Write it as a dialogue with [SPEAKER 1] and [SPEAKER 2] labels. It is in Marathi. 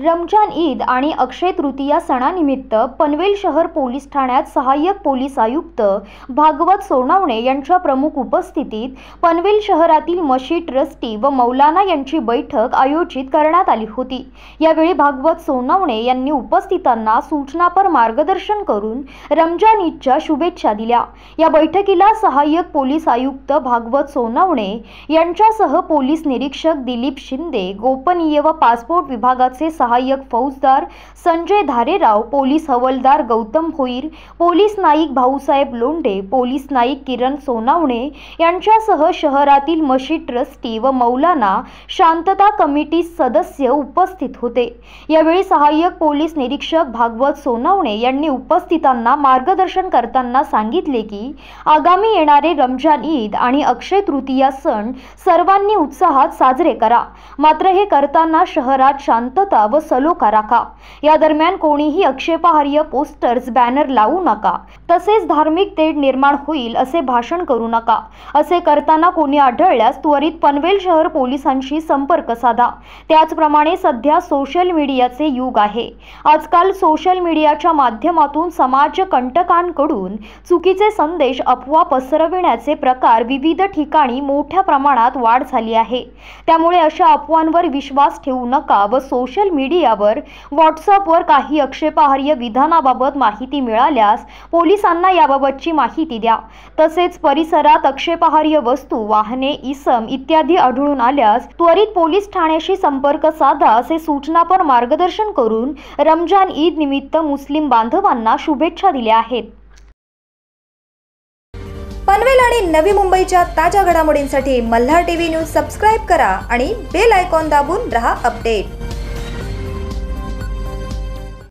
[SPEAKER 1] रमजान ईद आणि अक्षय तृतीया सणानिमित्त पनवेल शहर पोलीस ठाण्यात सहाय्यक पोलीस आयुक्त भागवत सोनावणे यांच्या प्रमुख उपस्थितीत पनवेल शहरातील मशीद ट्रस्टी व मौलाना यांची बैठक आयोजित करण्यात आली होती यावेळी भागवत सोनावणे यांनी उपस्थितांना सूचनापर मार्गदर्शन करून रमजान ईदच्या शुभेच्छा दिल्या या बैठकीला सहाय्यक पोलीस आयुक्त भागवत सोनावणे यांच्यासह पोलीस निरीक्षक दिलीप शिंदे गोपनीय व पासपोर्ट विभागाचे सहाय्यक फौजदार संजय धारेराव पोलीस हवलदार गौतम होईर पोलीस नाईक भाऊसाहेब लोंढे पोलीस नाईक किरण सोनावणे यांच्यासह शहरातील मशीद ट्रस्टी व मौलाना शांतता कमिटी सदस्य उपस्थित होते यावेळी सहाय्यक पोलीस निरीक्षक भागवत सोनावणे यांनी उपस्थितांना मार्गदर्शन करताना सांगितले की आगामी येणारे रमजान ईद आणि अक्षय तृतीया सण सर्वांनी उत्साहात साजरे करा मात्र हे करताना शहरात शांतता व सलोखा राखा या दरम्यान कोणीही आक्षेपार्ह पोस्टर्स बॅनर लावू नका तसेच धार्मिक तेढ निर्माण होईल असे भाषण करू नका असे करताना कोणी आढळल्यास त्वरित पनवेल शहर पोलिसांशी संपर्क साधा त्याचप्रमाणे सध्या सोशल मीडियाचे युग आहे आजकाल सोशल मीडियाच्या माध्यमातून समाज कंटकांकडून चुकीचे संदेश अफवा पसरविण्याचे प्रकार विविध ठिकाणी मोठ्या प्रमाणात वाढ झाली आहे त्यामुळे अशा अफवांवर विश्वास ठेवू नका व सोशल मीडिया मीडियावर व्हॉट्सअपवर काही आक्षेपार्ह विधानाबाबत माहिती मिळाल्यास पोलिसांना याबाबतची माहिती द्या तसेच परिसरात आक्षेपार्ह वस्तू वाहने इसम इत्यादी आढळून आल्यास त्वरित पोलीस ठाण्याशी संपर्क साधा असे सूचनापर मार्गदर्शन करून रमजान ईद निमित्त मुस्लिम बांधवांना शुभेच्छा दिल्या आहेत पनवेल आणि नवी मुंबईच्या ताज्या घडामोडींसाठी मल्हार टीव्ही न्यूज सबस्क्राईब करा आणि बेल आयकॉन दाबून रहा अपडेट